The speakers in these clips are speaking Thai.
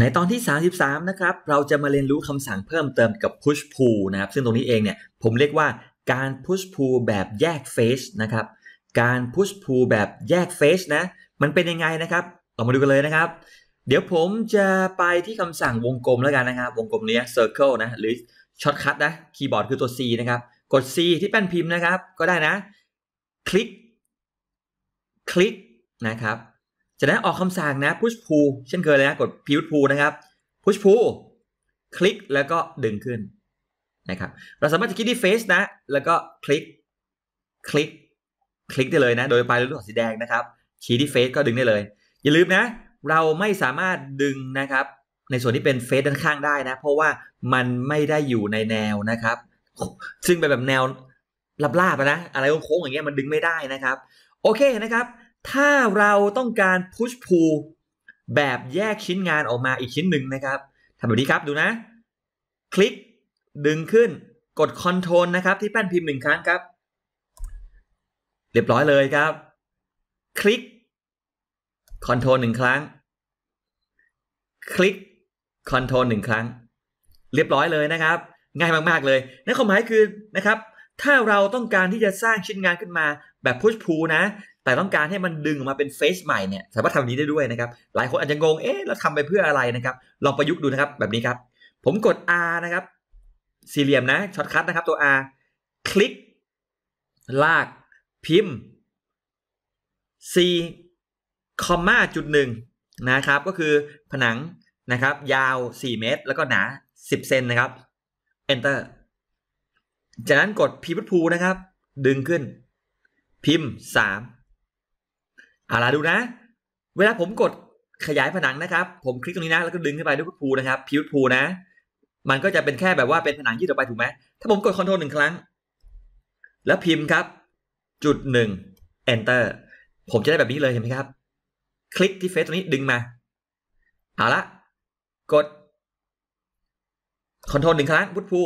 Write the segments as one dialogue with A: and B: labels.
A: ในตอนที่ 33 นะครับ เราจะมาเรียนรู้คำสั่งเพิ่มเติมกับ push pull นะครับ ซึ่งตรงนี้เองเนี่ยผมเรียกว่าการ push pull แบบแยก phase นะครับ การ push pull แบบแยก phase นะ มันเป็นยังไงนะครับเอามาดูกันเลยนะครับ เดี๋ยวผมจะไปที่คำสั่งวงกลมแล้วกันนะครับ วงกลมนี้ circle นะหรือช็อตคัทนะคีย์บอร์ดคือตัว C นะครับ กด C ที่แป้นพิมพ์นะครับ ก็ได้นะ คลิก คลิกนะครับจากนั้นออกคำสั่งนะ push pull เช่นเคยเลยนะกด p ิว h pull นะครับ push pull คลิกแล้วก็ดึงขึ้นนะครับ เราสามารถจะคลิกที่ face นะแล้วก็คลิก คลิก คลิกได้เลยนะ โดยไปลูกศรสีแดงนะครับชี้ที่ face ก็ดึงได้เลย อย่าลืมนะ เราไม่สามารถดึงนะครับ ในส่วนที่เป็นเฟซด้านข้างได้นะ เพราะว่ามันไม่ได้อยู่ในแนวนะครับ ซึ่งเป็นแบบแนวลาบๆนะอะไรโค้งๆอย่างเงี้ยมันดึงไม่ได้นะครับ โอเคนะครับถ้าเราต้องการพุชพูแบบแยกชิ้นงานออกมาอีกชิ้นหนึ่งนะครับทำแบบนี้ครับดูนะ คลิกดึงขึ้นกด Ctrl นะครับที่แป้นพิมพ์หนึ่งครั้งครับ เรียบร้อยเลยครับ คลิก Ctrl หนึ่งครั้งคลิก Ctrl หนึ่งครั้ง เรียบร้อยเลยนะครับ ง่ายมากๆเลยนั่นความหมายคือนะครับ ถ้าเราต้องการที่จะสร้างชิ้นงานขึ้นมาแบบพุชพูนะ แต่ต้องการให้มันดึงมาเป็นเฟสใหม่เนี่ย สามารถทำนี้ได้ด้วยนะครับ หลายคนอาจจะงง เอ๊ะ เราทำไปเพื่ออะไรนะครับ ลองประยุกต์ดูนะครับ แบบนี้ครับ ผมกด R นะครับ สี่เหลี่ยมนะ ช็อตคัทนะครับตัว R คลิก ลาก พิมพ์ C คอมมาจุดหนึ่งนะครับ ก็คือ ผนัง นะครับ ยาว 4 เมตร แล้วก็หนา 10เซนนะครับ enter จากนั้นกดพีพุพูนะครับดึงขึ้นพิมพ์3เอาล่ะดูนะ เวลาผมกดขยายผนังนะครับ ผมคลิกตรงนี้นะ แล้วก็ดึงขึ้นไปด้วยพูนะครับ พิวพูนะ มันก็จะเป็นแค่แบบว่าเป็นผนังยืดออกไปถูกไหม ถ้าผมกดคอนโทรลหนึ่งครั้ง แล้วพิมพ์ครับ จุดหนึ่ง enter ผมจะได้แบบนี้เลยเห็นไหมครับ คลิกที่เฟซตรงนี้ดึงมา เอาละ กดคอนโทรลหนึ่งครั้งพุทพู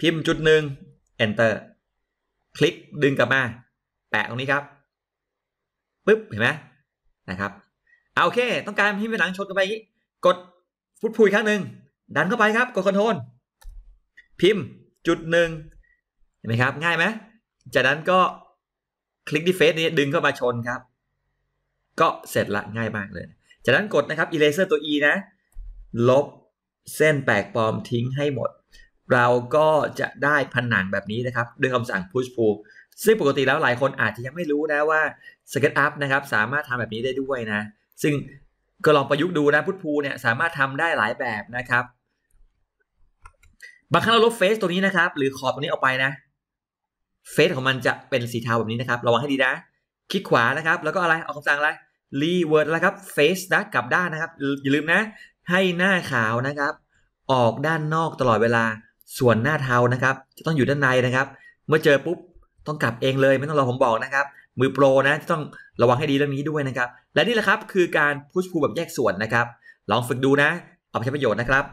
A: พิมพ์จุดหนึ่ง enter คลิกดึงกลับมาแปะตรงนี้ครับ ปึ๊บ เห็นไหมนะครับ เอาโอเค ต้องการให้เป็นหลังชนกันไปีกดฟุตพุยครั้งหนึ่งดันเข้าไปครับ กดคอนโทรล พิมพ์จุดหนึ่งเห็นไหมครับ ง่ายไหมจากนั้นก็คลิกที่เฟซนี้ดึงเข้ามาชนครับ ก็เสร็จละง่ายมากเลยจากนั้นกดนะครับอีเลเซอร์ตัว e นะ ลบเส้นแปลกปลอมทิ้งให้หมดเราก็จะได้ผนังแบบนี้นะครับด้วยคำสั่ง push pull ซึ่งปกติแล้วหลายคนอาจจะยังไม่รู้นะว่า SketchUp นะครับสามารถทำแบบนี้ได้ด้วยนะ ซึ่งก็ลองประยุกต์ดูนะพุทพูเนี่ยสามารถทำได้หลายแบบนะครับ บางครั้งเราลบเฟสตัวนี้นะครับ หรือขอบตัวนี้ออกไปนะเฟสของมันจะเป็นสีเทาแบบนี้นะครับ ระวังให้ดีนะ คลิกขวานะครับ แล้วก็อะไร ออกคำสั่งอะไรรีเวิร์ดแล้วครับเฟสนะกลับด้านนะครับอย่าลืมนะ ให้หน้าขาวนะครับ ออกด้านนอกตลอดเวลาส่วนหน้าเท้านะครับ จะต้องอยู่ด้านในนะครับ เมื่อเจอปุ๊บต้องกลับเองเลย ไม่ต้องรอผมบอกนะครับ มือโปรนะจะต้องระวังให้ดีเรื่องนี้ด้วยนะครับ และนี่แหละครับคือการพุชพูแบบแยกส่วนนะครับลองฝึกดูนะเอาไปใช้ประโยชน์นะครับ